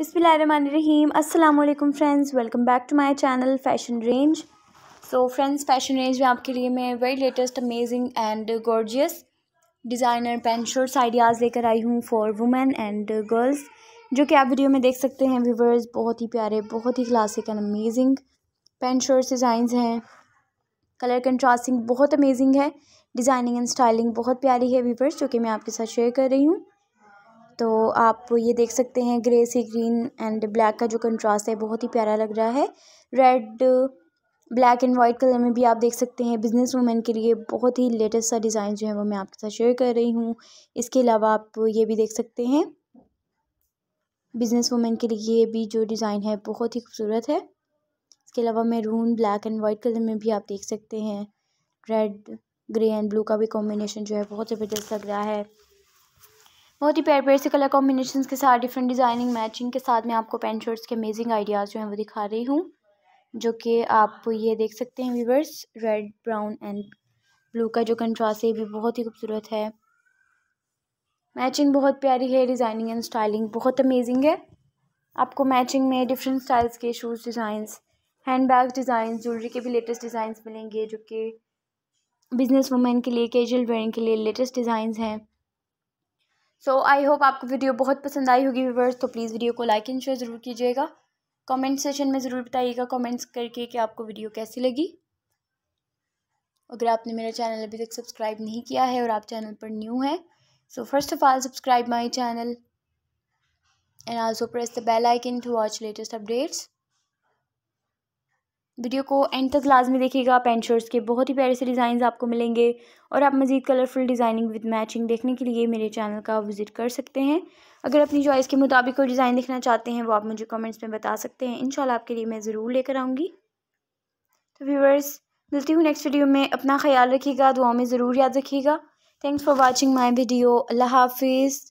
बिसमीम अल्लाम friends welcome back to my channel fashion range so friends fashion range में आपके लिए मैं very latest amazing and gorgeous designer pant shirts ideas लेकर आई हूँ फॉर वुमेन एंड गर्ल्स जो कि आप वीडियो में देख सकते हैं व्यूवर्स बहुत ही प्यारे बहुत ही classic and amazing pant shirts design हैं कलर कंट्रास्टिंग बहुत अमेजिंग है डिज़ाइनिंग एंड स्टाइलिंग बहुत प्यारी है व्यूवर्स जो कि मैं आपके साथ शेयर कर रही हूँ तो आप ये देख सकते हैं ग्रे से ग्रीन एंड ब्लैक का जो कंट्रास्ट है बहुत ही प्यारा लग रहा है red black and white colour में भी आप देख सकते हैं बिजनेस वूमेन के लिए बहुत ही लेटेस्ट सा डिज़ाइन जो है वो मैं आपके साथ शेयर कर रही हूँ इसके अलावा आप ये भी देख सकते हैं बिजनेस वूमेन के लिए भी जो डिज़ाइन है बहुत ही खूबसूरत है इसके अलावा maroon black and white colour में भी आप देख सकते हैं रेड ग्रे एंड ब्लू का भी कॉम्बिनेशन जो है बहुत ज़बरदस्त लग रहा है बहुत ही प्यार प्यार से कलर कॉम्बिनेशन के साथ डिफरेंट डिज़ाइनिंग मैचिंग के साथ मैं आपको पेंट शर्ट्स के अमेजिंग आइडियाज़ जो हैं वो दिखा रही हूँ जो कि आप ये देख सकते हैं viewers red brown and blue का जो कंट्रास्ट है भी बहुत ही खूबसूरत है मैचिंग बहुत प्यारी है डिज़ाइनिंग एंड स्टाइलिंग बहुत अमेजिंग है आपको मैचिंग में डिफरेंट स्टाइल्स के shoes designs hand bag design jewellery के भी लेटेस्ट डिज़ाइंस मिलेंगे जो कि बिज़नेस वुमेन के लिए कैजुअल वेयरिंग के लिए लेटेस्ट डिज़ाइंस हैं सो आई होप आपको वीडियो बहुत पसंद आई होगी व्यूवर्स तो प्लीज़ वीडियो को लाइक एंड शेयर ज़रूर कीजिएगा कमेंट सेशन में ज़रूर बताइएगा कमेंट्स करके कि आपको वीडियो कैसी लगी अगर आपने मेरा चैनल अभी तक सब्सक्राइब नहीं किया है और आप चैनल पर न्यू हैं so first of all subscribe my channel and also press the bell icon to watch latest updates video को एंड तक में देखिएगा पेंट शर्ट्स के बहुत ही प्यारे से डिज़ाइन आपको मिलेंगे और आप मज़ीद कलरफुल डिज़ाइनिंग विद मैचिंग देखने के लिए मेरे चैनल का विज़िट कर सकते हैं अगर अपनी चॉइस के मुताबिक कोई डिज़ाइन देखना चाहते हैं वो आप मुझे कमेंट्स में बता सकते हैं इन आपके लिए मैं ज़रूर लेकर आऊँगी तो व्यूवर्स मिलती हूँ नेक्स्ट वीडियो में अपना ख्याल रखिएगा दुआ में ज़रूर याद रखिएगा thanks for watching my video अल्लाह हाफिज़